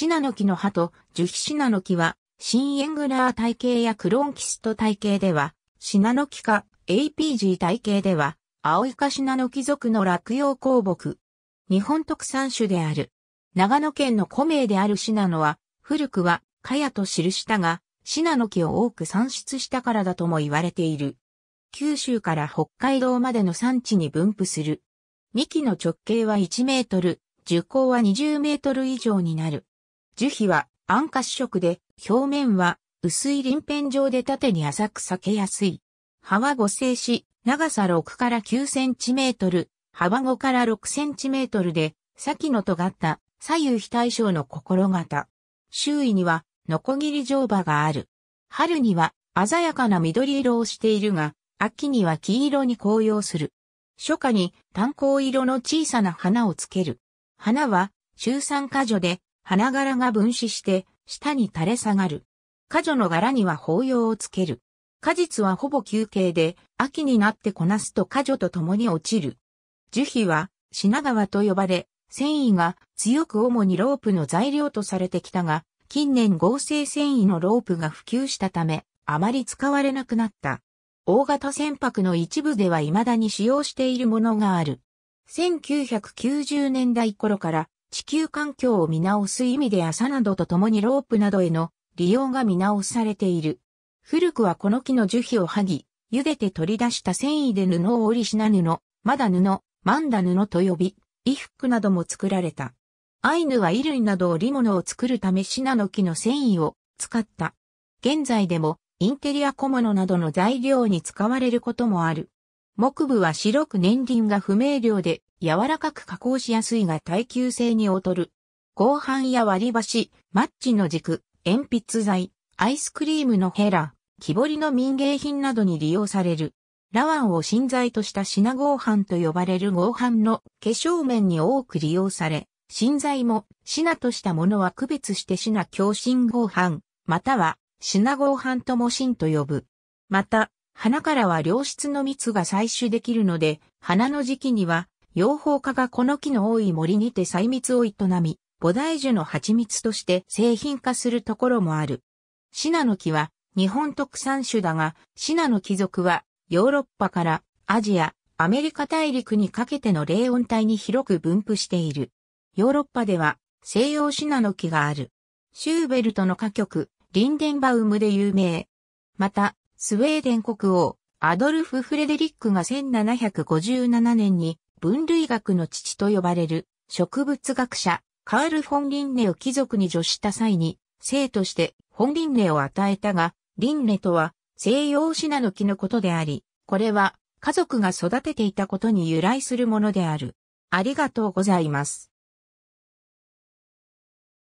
シナノキの葉と樹皮シナノキは、新エングラー体系やクロンキスト体系では、シナノキ科 APG 体系では、青イカシナノキ族の落葉鉱木。日本特産種である。長野県の古名であるシナノは、古くは、カヤと記したが、シナノキを多く産出したからだとも言われている。九州から北海道までの産地に分布する。幹の直径は1メートル、樹高は20メートル以上になる。樹皮は暗褐色で、表面は薄い鱗片状で縦に浅く裂けやすい。葉は五星し、長さ6から9センチメートル、幅5から6センチメートルで、先の尖った左右非対称の心型。周囲には、ノコギリ乗馬がある。春には鮮やかな緑色をしているが、秋には黄色に紅葉する。初夏に炭鉱色の小さな花をつける。花は中産果樹で花柄が分子して、下に垂れ下がる。果女の柄には包葉をつける。果実はほぼ休憩で、秋になってこなすと果女と共に落ちる。樹皮は品川と呼ばれ、繊維が強く主にロープの材料とされてきたが、近年合成繊維のロープが普及したため、あまり使われなくなった。大型船舶の一部では未だに使用しているものがある。1990年代頃から地球環境を見直す意味で朝などとともにロープなどへの利用が見直されている。古くはこの木の樹皮を剥ぎ、茹でて取り出した繊維で布を織り品布、まだ布、マンダ布と呼び、衣服なども作られた。アイヌは衣類など織物を作るためシナの木の繊維を使った。現在でもインテリア小物などの材料に使われることもある。木部は白く年輪が不明瞭で柔らかく加工しやすいが耐久性に劣る。合板や割り箸、マッチの軸、鉛筆材、アイスクリームのヘラ、木彫りの民芸品などに利用される。ラワンを芯材とした品合板と呼ばれる合板の化粧面に多く利用され、芯材も品としたものは区別して品強芯合板、または品合板とも芯と呼ぶ。また、花からは良質の蜜が採取できるので、花の時期には、養蜂家がこの木の多い森にて採蜜を営み、菩提樹の蜂蜜として製品化するところもある。シナノキは日本特産種だが、シナノキ族はヨーロッパからアジア、アメリカ大陸にかけての冷温帯に広く分布している。ヨーロッパでは西洋シナノキがある。シューベルトの歌曲、リンデンバウムで有名。また、スウェーデン国王、アドルフ・フレデリックが1757年に分類学の父と呼ばれる植物学者、カール・フォン・リンネを貴族に助した際に、生としてフォン・リンネを与えたが、リンネとは西洋シナの木のことであり、これは家族が育てていたことに由来するものである。ありがとうございます。